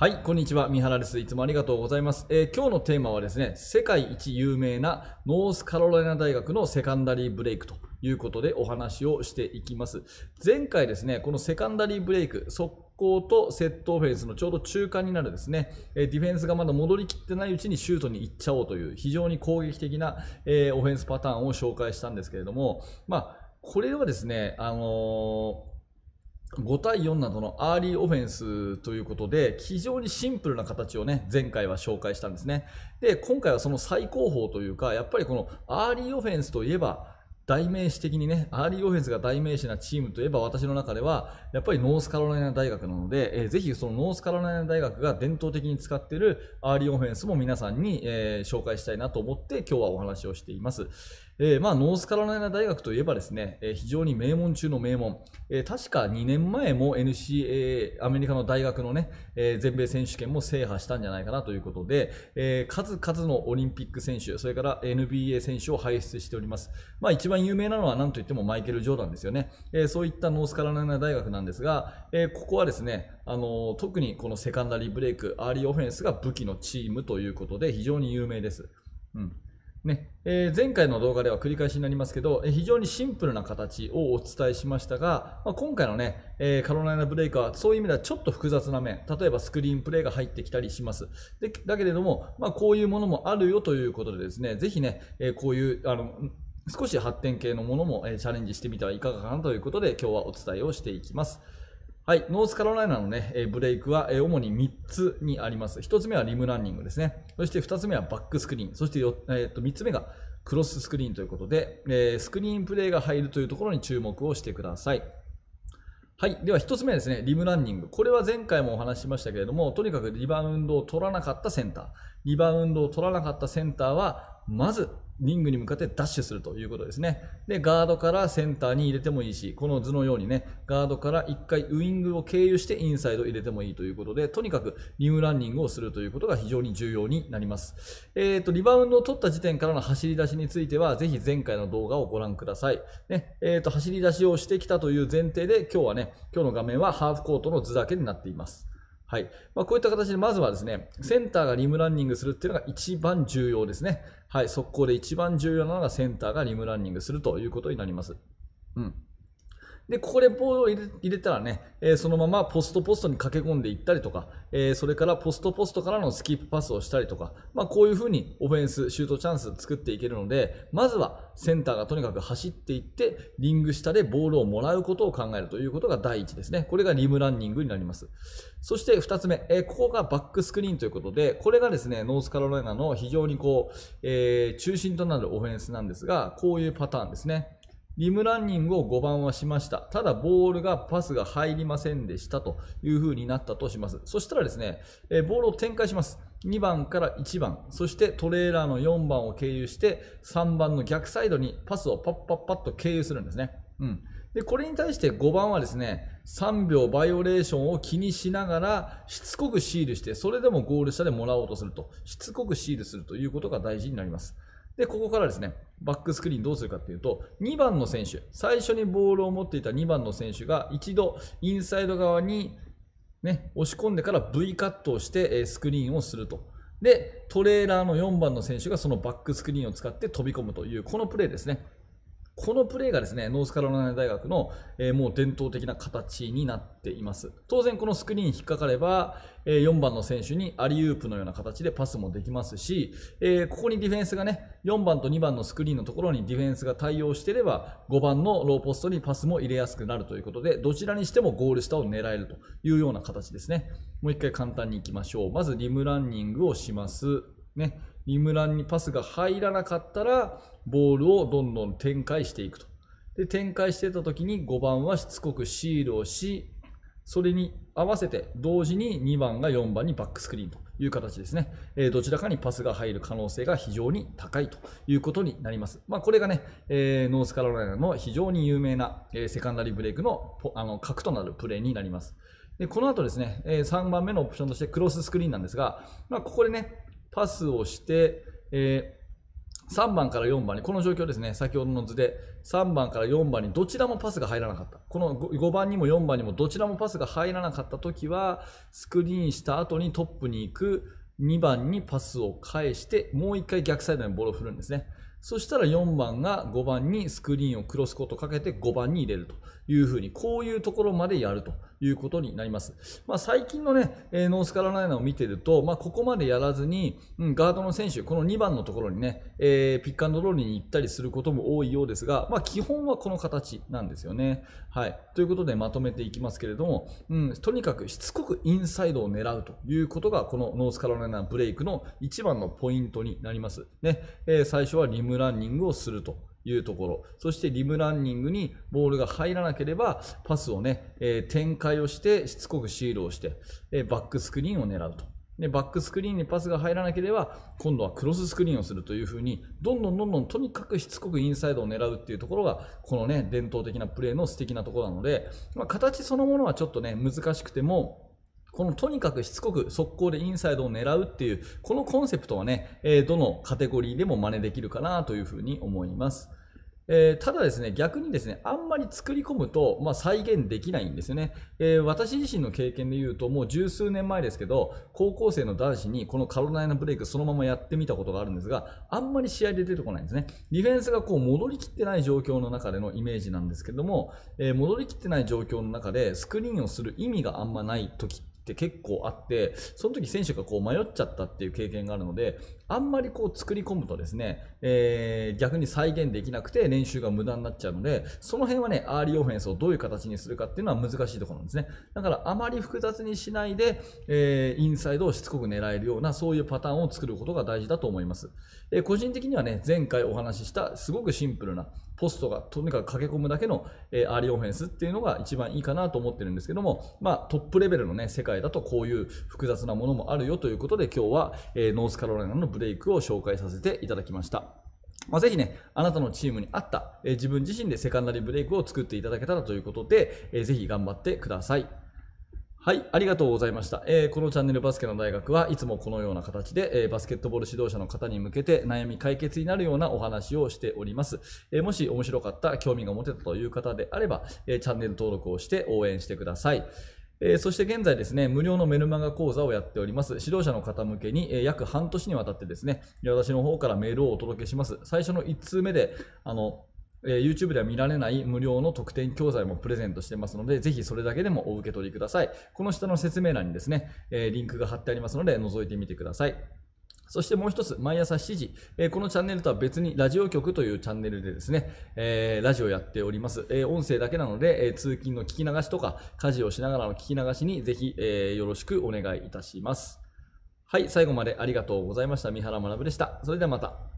はい、こんにちは。三原です。いつもありがとうございます。えー、今日のテーマはですね、世界一有名なノースカロライナ大学のセカンダリーブレイクということでお話をしていきます。前回ですね、このセカンダリーブレイク、速攻とセットオフェンスのちょうど中間になるですね、えディフェンスがまだ戻りきってないうちにシュートに行っちゃおうという非常に攻撃的な、えー、オフェンスパターンを紹介したんですけれども、まあ、これはですね、あのー5対4などのアーリーオフェンスということで非常にシンプルな形をね前回は紹介したんですねで今回はその最高峰というかやっぱりこのアーリーオフェンスといえば代名詞的にね、アーリーオフェンスが代名詞なチームといえば私の中では、やっぱりノースカロライナ大学なので、えー、ぜひそのノースカロライナ大学が伝統的に使っているアーリーオフェンスも皆さんに、えー、紹介したいなと思って今日はお話をしています。えー、まあ、ノースカロライナ大学といえばですね、えー、非常に名門中の名門、えー、確か2年前も NCA、アメリカの大学のね、え全米選手権も制覇したんじゃないかなということで、え数々のオリンピック選手、それから NBA 選手を輩出しております。まあ、一番有名なのは何といってもマイケル・ジョーダンですよね。えそういったノースカロライナ大学なんですが、えここはですね、あの特にこのセカンダリーブレイク、アーリーオフェンスが武器のチームということで、非常に有名です。うんねえー、前回の動画では繰り返しになりますけど、えー、非常にシンプルな形をお伝えしましたが、まあ、今回のね、えー、カロライナブレイクはそういう意味ではちょっと複雑な面、例えばスクリーンプレイが入ってきたりします。でだけれども、まあ、こういうものもあるよということでですね、ぜひね、えこういう、あの、少し発展系のものも、えチャレンジしてみてはいかがかなということで今日はお伝えをしていきます。はい、ノースカロライナの、ね、えブレイクは、え主に3つにあります。1つ目はリムランニングですね。そして2つ目はバックスクリーン。そして、えー、と3つ目がクロススクリーンということで、えスクリーンプレーが入るというところに注目をしてください。はい。では1つ目ですね。リムランニング。これは前回もお話ししましたけれども、とにかくリバウンドを取らなかったセンター。リバウンドを取らなかったセンターは、まずリングに向かってダッシュするということですね。で、ガードからセンターに入れてもいいし、この図のようにね、ガードから1回ウイングを経由してインサイド入れてもいいということで、とにかくリムランニングをするということが非常に重要になります。えっ、ー、と、リバウンドを取った時点からの走り出しについては、ぜひ前回の動画をご覧ください。ね、えっ、ー、と、走り出しをしてきたという前提で、今日はね、今日の画面はハーフコートの図だけになっています。はい。まあ、こういった形で、まずはですね、センターがリムランニングするっていうのが一番重要ですね。はい。速攻で一番重要なのがセンターがリムランニングするということになります。うん。で、ここでボールを入れたらね、えー、そのままポストポストに駆け込んでいったりとか、えー、それからポストポストからのスキップパスをしたりとか、まあ、こういうふうにオフェンス、シュートチャンス作っていけるので、まずはセンターがとにかく走っていって、リング下でボールをもらうことを考えるということが第一ですね。これがリムランニングになります。そして2つ目、えー、ここがバックスクリーンということで、これがですね、ノースカロライナの非常にこう、え中心となるオフェンスなんですが、こういうパターンですね。リムランニングを5番はしました。ただ、ボールが、パスが入りませんでしたという風になったとします。そしたらですね、えボールを展開します。2番から1番、そしてトレーラーの4番を経由して、3番の逆サイドにパスをパッパッパッと経由するんですね。うん。で、これに対して5番はですね、3秒バイオレーションを気にしながら、しつこくシールして、それでもゴール下でもらおうとすると、しつこくシールするということが大事になります。で、ここからですね、バックスクリーンどうするかっていうと、2番の選手、最初にボールを持っていた2番の選手が一度インサイド側にね、押し込んでから V カットをしてスクリーンをすると。で、トレーラーの4番の選手がそのバックスクリーンを使って飛び込むという、このプレーですね。このプレーがですねノースカロライナ大学の、えー、もう伝統的な形になっています当然このスクリーン引っかかれば、えー、4番の選手にアリウープのような形でパスもできますし、えー、ここにディフェンスがね4番と2番のスクリーンのところにディフェンスが対応していれば5番のローポストにパスも入れやすくなるということでどちらにしてもゴール下を狙えるというような形ですねもう1回簡単にいきましょうまずリムランニングをしますね、ランにパスが入らなかったら、ボールをどんどん展開していくと。で、展開してた時に5番はしつこくシールをし、それに合わせて同時に2番が4番にバックスクリーンという形ですね。えどちらかにパスが入る可能性が非常に高いということになります。まあ、これがね、えノースカロライナの非常に有名な、えセカンダリブレイクのあの核となるプレーになります。でこの後ですね、え3番目のオプションとしてクロススクリーンなんですが、まあ、ここでね、パスをして、えー、3番から4番に、この状況ですね、先ほどの図で、3番から4番にどちらもパスが入らなかった。この5番にも4番にもどちらもパスが入らなかった時は、スクリーンした後にトップに行く2番にパスを返して、もう1回逆サイドにボールを振るんですね。そしたら4番が5番にスクリーンをクロスコートかけて5番に入れるというふうに、こういうところまでやると。いうことになります。まあ、最近のね、えノースカロライナを見てると、まあ、ここまでやらずに、うん、ガードの選手、この2番のところにね、えー、ピックアンドロールに行ったりすることも多いようですが、まあ、基本はこの形なんですよね。はい。ということで、まとめていきますけれども、うん、とにかくしつこくインサイドを狙うということが、このノースカロライナブレイクの一番のポイントになります。ね、えー、最初はリムランニングをすると。いうところ、そしてリムランニングにボールが入らなければ、パスをね、えー、展開をして、しつこくシールをして、えー、バックスクリーンを狙うと。で、バックスクリーンにパスが入らなければ、今度はクロススクリーンをするというふうに、どんどんどんどんとにかくしつこくインサイドを狙うっていうところが、このね、伝統的なプレーの素敵なところなので、まあ、形そのものはちょっとね、難しくても、このとにかくしつこく速攻でインサイドを狙うっていう、このコンセプトはね、えどのカテゴリーでも真似できるかなというふうに思います。えー、ただですね、逆にですね、あんまり作り込むと、まあ、再現できないんですよね、えー、私自身の経験で言うと、もう十数年前ですけど、高校生の男子にこのカロライナブレイクそのままやってみたことがあるんですが、あんまり試合で出てこないんですね。ディフェンスがこう戻りきってない状況の中でのイメージなんですけども、えー、戻りきってない状況の中でスクリーンをする意味があんまない時っって結構あってその時選手がこう迷っちゃったっていう経験があるのであんまりこう作り込むとですね、えー、逆に再現できなくて練習が無駄になっちゃうのでその辺はねアーリーオフェンスをどういう形にするかっていうのは難しいところなんですねだからあまり複雑にしないで、えー、インサイドをしつこく狙えるようなそういうパターンを作ることが大事だと思います、えー、個人的にはね前回お話ししたすごくシンプルなポストがとにかく駆け込むだけの、えアーリーオフェンスっていうのが一番いいかなと思ってるんですけども、まあ、トップレベルの、ね、世界だとこういう複雑なものもあるよということで今日は、えー、ノースカロライナのブレイクを紹介させていただきました。まあ、ぜひね、あなたのチームに合った、えー、自分自身でセカンダリーブレイクを作っていただけたらということで、えー、ぜひ頑張ってください。はい、ありがとうございました。えー、このチャンネルバスケの大学はいつもこのような形で、えー、バスケットボール指導者の方に向けて悩み解決になるようなお話をしております。えー、もし面白かった、興味が持てたという方であれば、えチャンネル登録をして応援してください。えー、そして現在ですね、無料のメルマガ講座をやっております。指導者の方向けに、えー、約半年にわたってですね、私の方からメールをお届けします。最初の1通目で、あの、えー、YouTube では見られない無料の特典教材もプレゼントしてますので、ぜひそれだけでもお受け取りください。この下の説明欄にですね、えー、リンクが貼ってありますので、覗いてみてください。そしてもう一つ、毎朝7時、えー、このチャンネルとは別にラジオ局というチャンネルでですね、えー、ラジオやっております。えー、音声だけなので、え通勤の聞き流しとか、家事をしながらの聞き流しにぜひ、えよろしくお願いいたします。はい、最後までありがとうございました。三原学でした。それではまた。